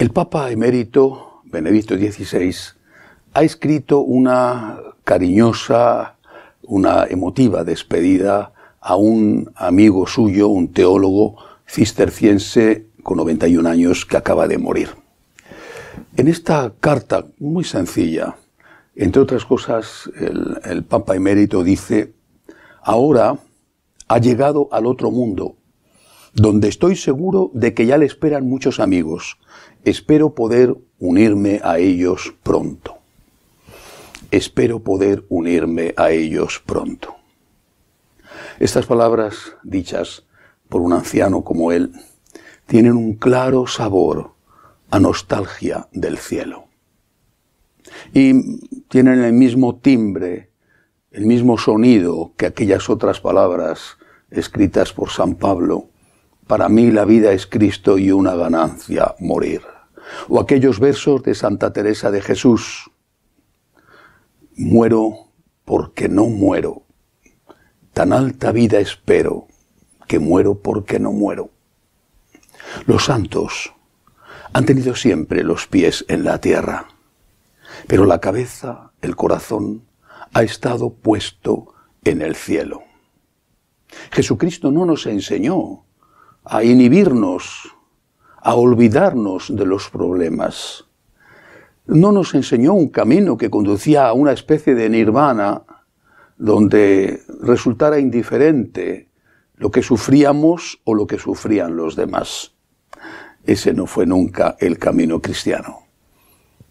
El Papa emérito Benedicto XVI ha escrito una cariñosa, una emotiva despedida a un amigo suyo, un teólogo cisterciense con 91 años que acaba de morir. En esta carta muy sencilla, entre otras cosas, el, Papa emérito dice, ahora ha llegado al otro mundo, donde estoy seguro de que ya le esperan muchos amigos, Espero poder unirme a ellos pronto. Espero poder unirme a ellos pronto. Estas palabras, dichas por un anciano como él, tienen un claro sabor a nostalgia del cielo. Y tienen el mismo timbre, el mismo sonido que aquellas otras palabras escritas por San Pablo. Para mí la vida es Cristo y una ganancia morir o aquellos versos de Santa Teresa de Jesús, muero porque no muero, tan alta vida espero que muero porque no muero. Los santos han tenido siempre los pies en la tierra, pero la cabeza, el corazón, ha estado puesto en el cielo. Jesucristo no nos enseñó a inhibirnos a olvidarnos de los problemas. No nos enseñó un camino que conducía a una especie de nirvana donde resultara indiferente lo que sufríamos o lo que sufrían los demás. Ese no fue nunca el camino cristiano.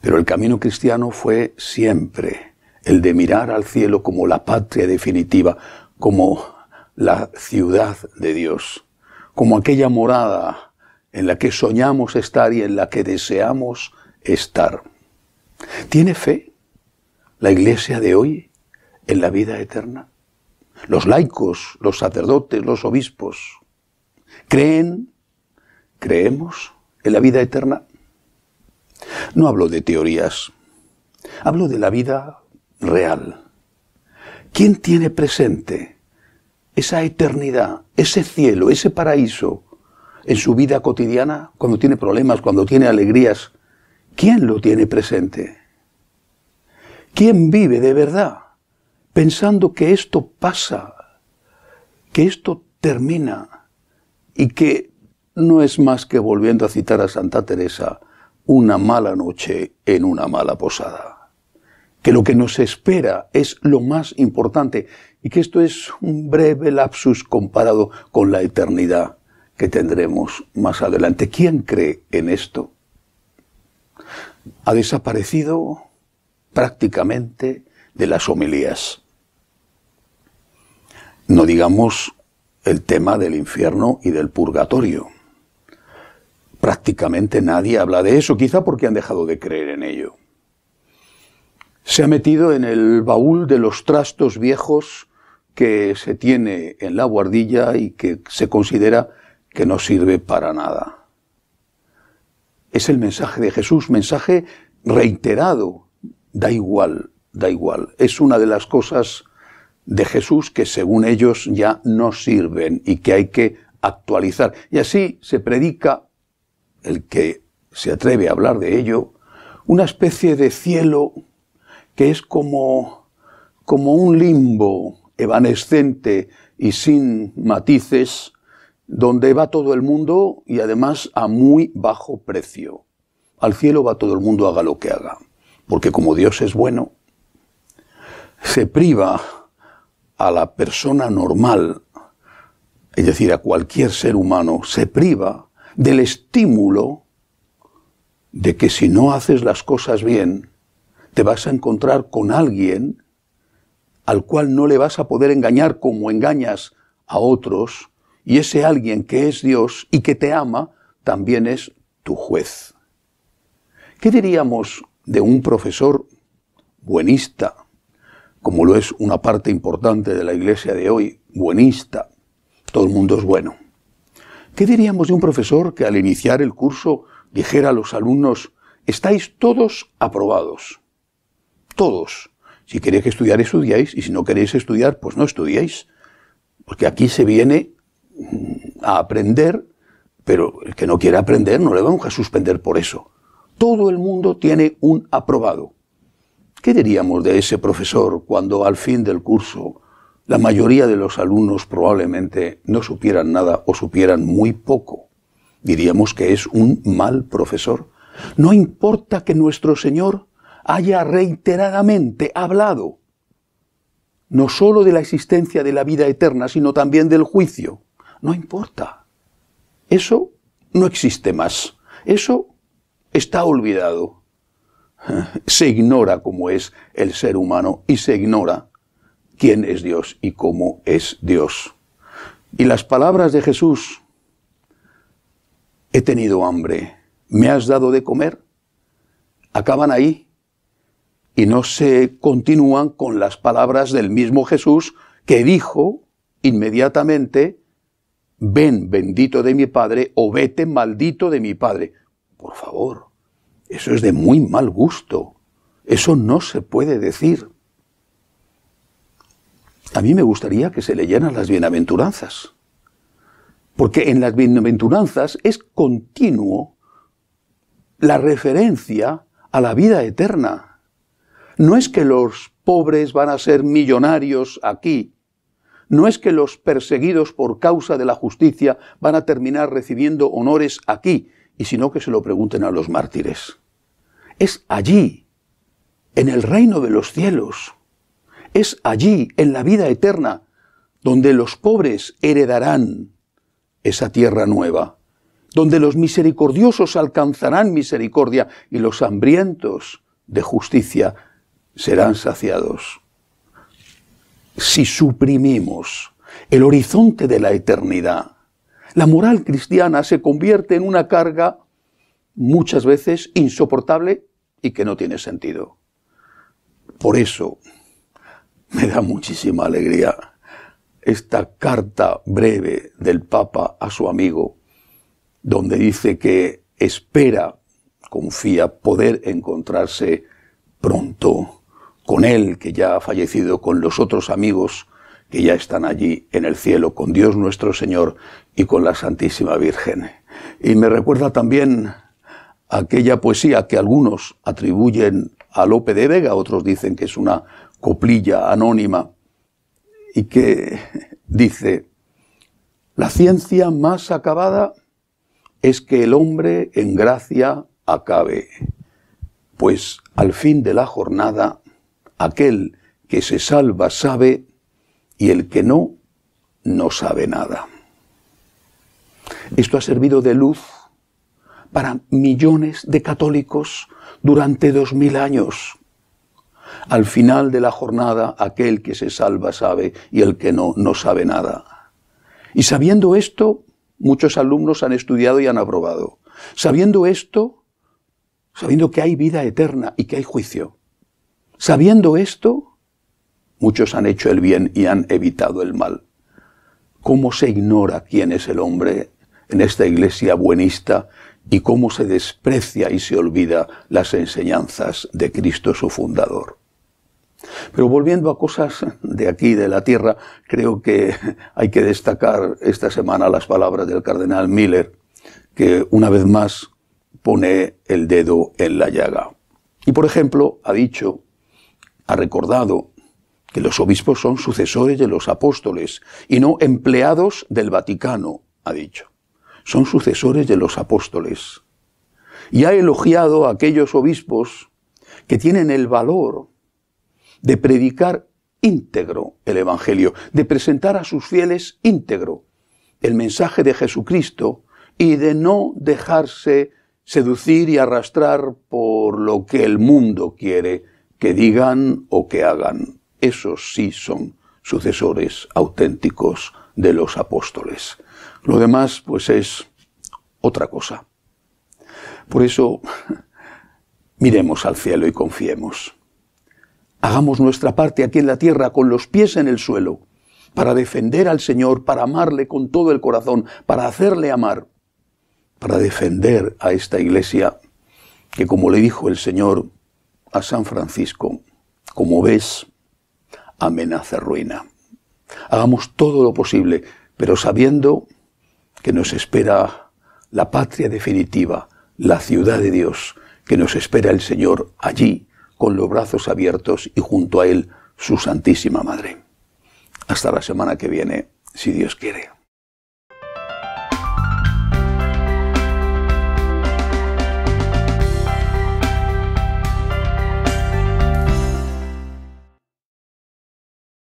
Pero el camino cristiano fue siempre el de mirar al cielo como la patria definitiva, como la ciudad de Dios, como aquella morada en la que soñamos estar y en la que deseamos estar. ¿Tiene fe la iglesia de hoy en la vida eterna? Los laicos, los sacerdotes, los obispos, ¿creen, creemos en la vida eterna? No hablo de teorías, hablo de la vida real. ¿Quién tiene presente esa eternidad, ese cielo, ese paraíso en su vida cotidiana, cuando tiene problemas, cuando tiene alegrías, ¿quién lo tiene presente? ¿Quién vive de verdad pensando que esto pasa, que esto termina y que no es más que volviendo a citar a Santa Teresa, una mala noche en una mala posada? Que lo que nos espera es lo más importante y que esto es un breve lapsus comparado con la eternidad que tendremos más adelante. ¿Quién cree en esto? Ha desaparecido prácticamente de las homilías. No digamos el tema del infierno y del purgatorio. Prácticamente nadie habla de eso, quizá porque han dejado de creer en ello. Se ha metido en el baúl de los trastos viejos que se tiene en la guardilla y que se considera que no sirve para nada. Es el mensaje de Jesús, mensaje reiterado. Da igual, da igual. Es una de las cosas de Jesús que según ellos ya no sirven y que hay que actualizar. Y así se predica, el que se atreve a hablar de ello, una especie de cielo que es como, como un limbo evanescente y sin matices, donde va todo el mundo y además a muy bajo precio. Al cielo va todo el mundo, haga lo que haga, porque como Dios es bueno, se priva a la persona normal, es decir, a cualquier ser humano, se priva del estímulo de que si no haces las cosas bien, te vas a encontrar con alguien al cual no le vas a poder engañar como engañas a otros, y ese alguien que es Dios y que te ama, también es tu juez. ¿Qué diríamos de un profesor buenista, como lo es una parte importante de la iglesia de hoy, buenista? Todo el mundo es bueno. ¿Qué diríamos de un profesor que al iniciar el curso dijera a los alumnos, estáis todos aprobados? Todos. Si queréis estudiar, estudiáis, y si no queréis estudiar, pues no estudiéis. Porque aquí se viene a aprender, pero el que no quiere aprender no le vamos a suspender por eso. Todo el mundo tiene un aprobado. ¿Qué diríamos de ese profesor cuando al fin del curso la mayoría de los alumnos probablemente no supieran nada o supieran muy poco? Diríamos que es un mal profesor. No importa que nuestro Señor haya reiteradamente hablado no sólo de la existencia de la vida eterna, sino también del juicio. No importa. Eso no existe más. Eso está olvidado. Se ignora cómo es el ser humano y se ignora quién es Dios y cómo es Dios. Y las palabras de Jesús, he tenido hambre, me has dado de comer, acaban ahí y no se continúan con las palabras del mismo Jesús que dijo inmediatamente, ven bendito de mi Padre o vete maldito de mi Padre. Por favor, eso es de muy mal gusto. Eso no se puede decir. A mí me gustaría que se leyeran las bienaventuranzas. Porque en las bienaventuranzas es continuo la referencia a la vida eterna. No es que los pobres van a ser millonarios aquí no es que los perseguidos por causa de la justicia van a terminar recibiendo honores aquí, y sino que se lo pregunten a los mártires. Es allí, en el reino de los cielos, es allí, en la vida eterna, donde los pobres heredarán esa tierra nueva, donde los misericordiosos alcanzarán misericordia y los hambrientos de justicia serán saciados si suprimimos el horizonte de la eternidad, la moral cristiana se convierte en una carga muchas veces insoportable y que no tiene sentido. Por eso me da muchísima alegría esta carta breve del Papa a su amigo, donde dice que espera, confía, poder encontrarse pronto con él que ya ha fallecido, con los otros amigos que ya están allí en el cielo, con Dios nuestro Señor y con la Santísima Virgen. Y me recuerda también aquella poesía que algunos atribuyen a Lope de Vega, otros dicen que es una coplilla anónima, y que dice, la ciencia más acabada es que el hombre en gracia acabe, pues al fin de la jornada Aquel que se salva sabe y el que no, no sabe nada. Esto ha servido de luz para millones de católicos durante dos mil años. Al final de la jornada, aquel que se salva sabe y el que no, no sabe nada. Y sabiendo esto, muchos alumnos han estudiado y han aprobado. Sabiendo esto, sabiendo que hay vida eterna y que hay juicio, Sabiendo esto, muchos han hecho el bien y han evitado el mal. ¿Cómo se ignora quién es el hombre en esta iglesia buenista y cómo se desprecia y se olvida las enseñanzas de Cristo su fundador? Pero volviendo a cosas de aquí, de la tierra, creo que hay que destacar esta semana las palabras del cardenal Miller, que una vez más pone el dedo en la llaga. Y por ejemplo, ha dicho ha recordado que los obispos son sucesores de los apóstoles y no empleados del Vaticano, ha dicho. Son sucesores de los apóstoles. Y ha elogiado a aquellos obispos que tienen el valor de predicar íntegro el Evangelio, de presentar a sus fieles íntegro el mensaje de Jesucristo y de no dejarse seducir y arrastrar por lo que el mundo quiere, que digan o que hagan. Esos sí son sucesores auténticos de los apóstoles. Lo demás, pues, es otra cosa. Por eso, miremos al cielo y confiemos. Hagamos nuestra parte aquí en la tierra con los pies en el suelo, para defender al Señor, para amarle con todo el corazón, para hacerle amar, para defender a esta iglesia que, como le dijo el Señor, a San Francisco, como ves, amenaza ruina. Hagamos todo lo posible, pero sabiendo que nos espera la patria definitiva, la ciudad de Dios, que nos espera el Señor allí, con los brazos abiertos y junto a Él su Santísima Madre. Hasta la semana que viene, si Dios quiere.